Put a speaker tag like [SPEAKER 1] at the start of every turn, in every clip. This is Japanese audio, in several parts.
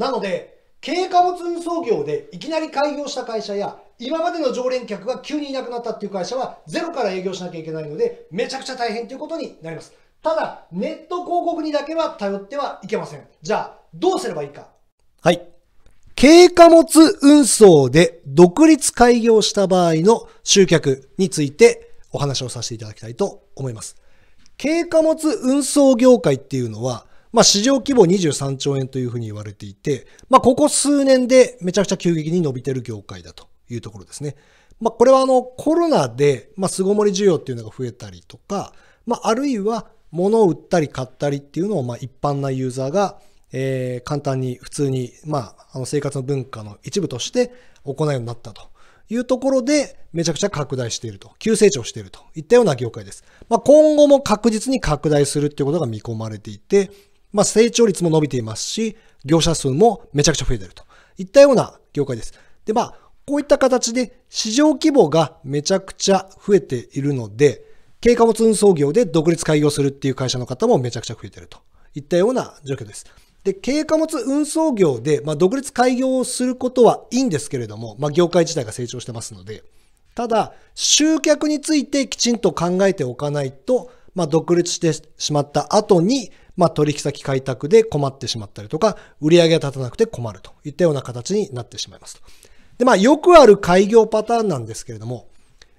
[SPEAKER 1] なので、軽貨物運送業でいきなり開業した会社や、今までの常連客が急にいなくなったっていう会社は、ゼロから営業しなきゃいけないので、めちゃくちゃ大変ということになります。ただ、ネット広告にだけは頼ってはいけません。じゃあ、どうすればいいか。はい。軽貨物運送で独立開業した場合の集客についてお話をさせていただきたいと思います。軽貨物運送業界っていうのはまあ、市場規模23兆円というふうに言われていて、まあ、ここ数年でめちゃくちゃ急激に伸びてる業界だというところですね。まあ、これはあのコロナで、まあ、巣ごもり需要っていうのが増えたりとか、まあ、あるいは物を売ったり買ったりっていうのを、まあ、一般なユーザーが、えー、簡単に普通に、まあ、あの生活の文化の一部として行うようになったと。いうところで、めちゃくちゃ拡大していると、急成長しているといったような業界です。まあ、今後も確実に拡大するっていうことが見込まれていて、まあ、成長率も伸びていますし、業者数もめちゃくちゃ増えてるといったような業界です。で、まあ、こういった形で市場規模がめちゃくちゃ増えているので、軽貨物運送業で独立開業するっていう会社の方もめちゃくちゃ増えてるといったような状況です。で、軽貨物運送業で、まあ、独立開業をすることはいいんですけれども、まあ、業界自体が成長してますので、ただ、集客についてきちんと考えておかないと、まあ、独立してしまった後に、まあ、取引先開拓で困ってしまったりとか、売上が立たなくて困るといったような形になってしまいますと。で、まあ、よくある開業パターンなんですけれども、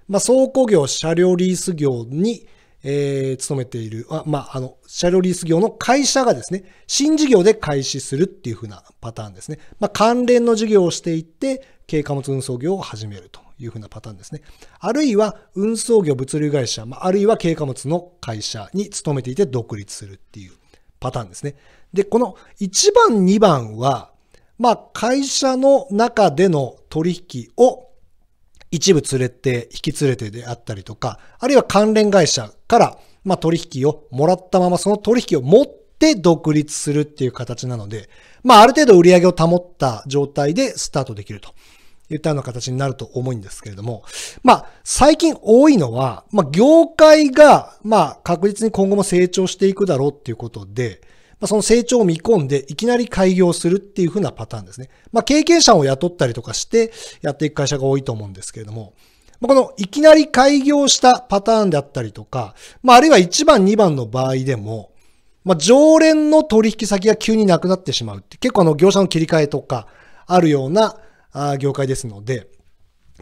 [SPEAKER 1] まあ、倉庫業、車両リース業に、えー、勤めている、あまあ、あの、車両リース業の会社がですね、新事業で開始するっていうふうなパターンですね。まあ、関連の事業をしていって、軽貨物運送業を始めるというふうなパターンですね。あるいは、運送業物流会社、まあ、あるいは軽貨物の会社に勤めていて独立するっていうパターンですね。で、この1番、2番は、まあ、会社の中での取引を一部連れて、引き連れてであったりとか、あるいは関連会社から、まあ、取引をもらったまま、その取引を持って独立するっていう形なので、まあ、ある程度売り上げを保った状態でスタートできると。言ったような形になると思うんですけれども、まあ、最近多いのは、まあ、業界が、まあ、確実に今後も成長していくだろうっていうことで、まあ、その成長を見込んで、いきなり開業するっていうふうなパターンですね。まあ、経験者を雇ったりとかして、やっていく会社が多いと思うんですけれども、まこのいきなり開業したパターンであったりとか、まあ、あるいは1番、2番の場合でも、まあ、常連の取引先が急になくなってしまうって、結構あの業者の切り替えとかあるような業界ですので、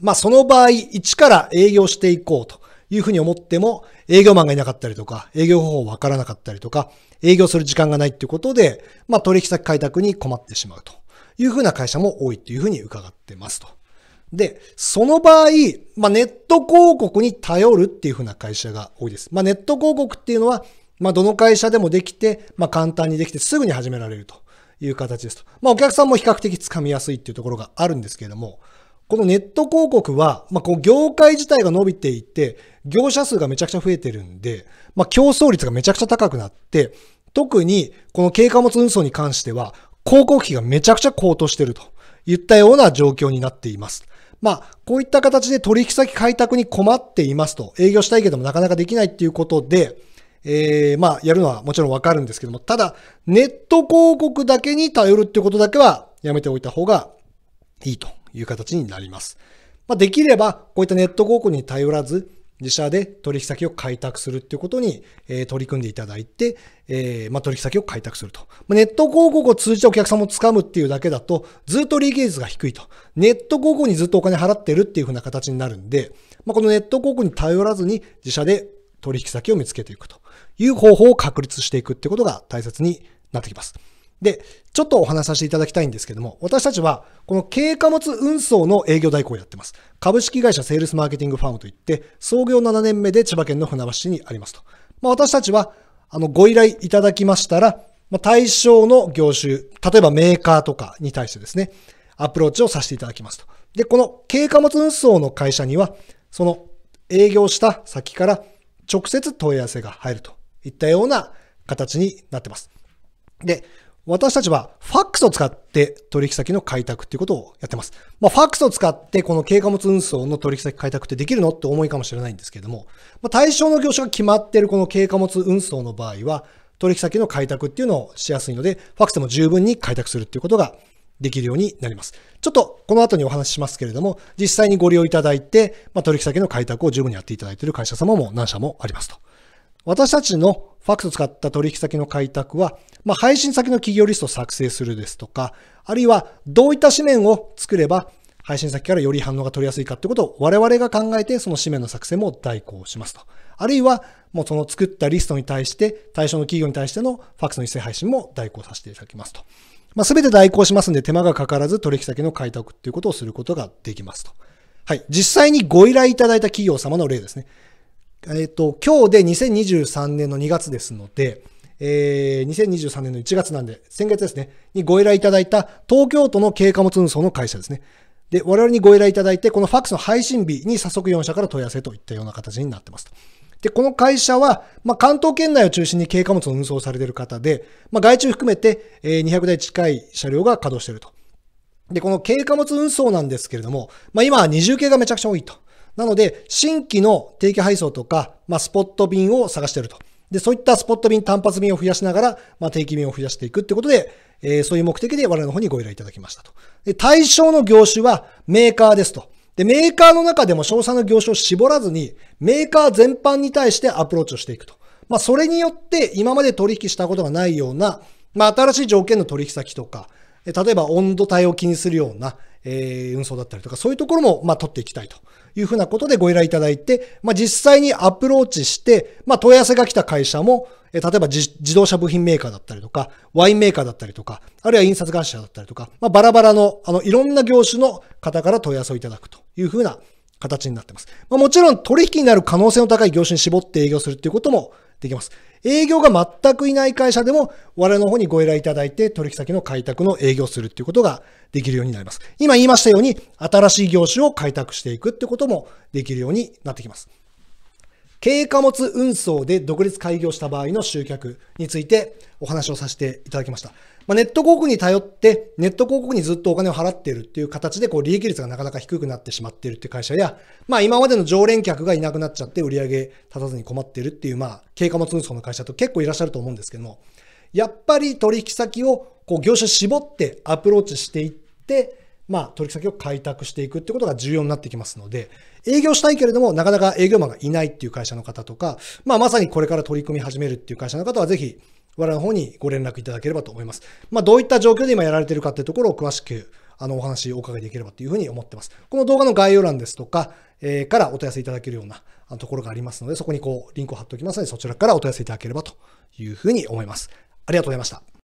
[SPEAKER 1] まあその場合、一から営業していこうというふうに思っても、営業マンがいなかったりとか、営業方法わからなかったりとか、営業する時間がないっていうことで、まあ取引先開拓に困ってしまうというふうな会社も多いっていうふうに伺ってますと。で、その場合、まあネット広告に頼るっていうふうな会社が多いです。まあネット広告っていうのは、まあどの会社でもできて、まあ簡単にできてすぐに始められると。いう形ですと。まあお客さんも比較的つかみやすいっていうところがあるんですけれども、このネット広告は、まあ、こう業界自体が伸びていて、業者数がめちゃくちゃ増えてるんで、まあ、競争率がめちゃくちゃ高くなって、特にこの軽貨物運送に関しては、広告費がめちゃくちゃ高騰してるといったような状況になっています。まあ、こういった形で取引先開拓に困っていますと、営業したいけどもなかなかできないっていうことで、えー、まあ、やるのはもちろんわかるんですけども、ただ、ネット広告だけに頼るってことだけはやめておいた方がいいという形になります。まあ、できれば、こういったネット広告に頼らず、自社で取引先を開拓するっていうことに、えー、取り組んでいただいて、えー、まあ、取引先を開拓すると。まネット広告を通じてお客さんを掴むっていうだけだと、ずっと利益率が低いと。ネット広告にずっとお金払ってるっていう風な形になるんで、まあ、このネット広告に頼らずに自社で取引先を見つけていくという方法を確立していくってことが大切になってきます。で、ちょっとお話しさせていただきたいんですけども、私たちはこの軽貨物運送の営業代行をやってます。株式会社セールスマーケティングファームといって、創業7年目で千葉県の船橋市にありますと。まあ、私たちは、あの、ご依頼いただきましたら、まあ、対象の業種、例えばメーカーとかに対してですね、アプローチをさせていただきますと。で、この軽貨物運送の会社には、その営業した先から直接問い合わせが入るといったような形になってます。で、私たちはファックスを使って取引先の開拓っていうことをやってます。まあ、ファックスを使ってこの軽貨物運送の取引先開拓ってできるのって思いかもしれないんですけれども、まあ、対象の業種が決まっているこの軽貨物運送の場合は、取引先の開拓っていうのをしやすいので、ファックスでも十分に開拓するっていうことができるようになります。ちょっとこの後にお話ししますけれども、実際にご利用いただいて、まあ、取引先の開拓を十分にやっていただいている会社様も何社もありますと。私たちのファクスを使った取引先の開拓は、まあ、配信先の企業リストを作成するですとか、あるいはどういった紙面を作れば配信先からより反応が取りやすいかということを我々が考えてその紙面の作成も代行しますと。あるいはもうその作ったリストに対して、対象の企業に対してのファクスの一斉配信も代行させていただきますと。まあ、全て代行しますんで、手間がかからず取引先の開拓っていうことをすることができますと。はい。実際にご依頼いただいた企業様の例ですね。えっ、ー、と、今日で2023年の2月ですので、えー、2023年の1月なんで、先月ですね、にご依頼いただいた東京都の軽貨物運送の会社ですね。で、我々にご依頼いただいて、このファックスの配信日に早速4社から問い合わせといったような形になってますと。で、この会社は、まあ、関東圏内を中心に軽貨物の運送されている方で、まあ、外注含めてえ200台近い車両が稼働していると。で、この軽貨物運送なんですけれども、まあ、今は二重系がめちゃくちゃ多いと。なので、新規の定期配送とか、まあ、スポット便を探していると。で、そういったスポット便、単発便を増やしながら、まあ、定期便を増やしていくってことで、えー、そういう目的で我々の方にご依頼いただきましたと。で、対象の業種はメーカーですと。で、メーカーの中でも詳細の業種を絞らずに、メーカー全般に対してアプローチをしていくと。まあ、それによって今まで取引したことがないような、まあ、新しい条件の取引先とか、例えば温度帯を気にするような、えー、運送だったりとか、そういうところも、まあ、取っていきたいというふうなことでご依頼いただいて、まあ、実際にアプローチして、まあ、問い合わせが来た会社も、えー、例えば自動車部品メーカーだったりとか、ワインメーカーだったりとか、あるいは印刷会社だったりとか、まあ、バラバラの、あの、いろんな業種の方から問い合わせをいただくと。いうふうな形になってます。まあ、もちろん取引になる可能性の高い業種に絞って営業するっていうこともできます。営業が全くいない会社でも、我々の方にご依頼いただいて、取引先の開拓の営業するっていうことができるようになります。今言いましたように、新しい業種を開拓していくってこともできるようになってきます。軽貨物運送で独立開業した場合の集客についてお話をさせていただきました。まあ、ネット広告に頼って、ネット広告にずっとお金を払っているっていう形で、こう、利益率がなかなか低くなってしまっているっていう会社や、まあ、今までの常連客がいなくなっちゃって売り上げ立たずに困っているっていう、まあ、経過も通その会社と結構いらっしゃると思うんですけども、やっぱり取引先を、こう、業種絞ってアプローチしていって、まあ、取引先を開拓していくってことが重要になってきますので、営業したいけれども、なかなか営業マンがいないっていう会社の方とか、まあ、まさにこれから取り組み始めるっていう会社の方は、ぜひ、我々の方にご連絡いただければと思います。まあ、どういった状況で今やられてるかっていうところを詳しくあのお話をお伺いできればというふうに思ってます。この動画の概要欄ですとか、えー、からお問い合わせいただけるようなところがありますので、そこにこうリンクを貼っておきますので、そちらからお問い合わせいただければというふうに思います。ありがとうございました。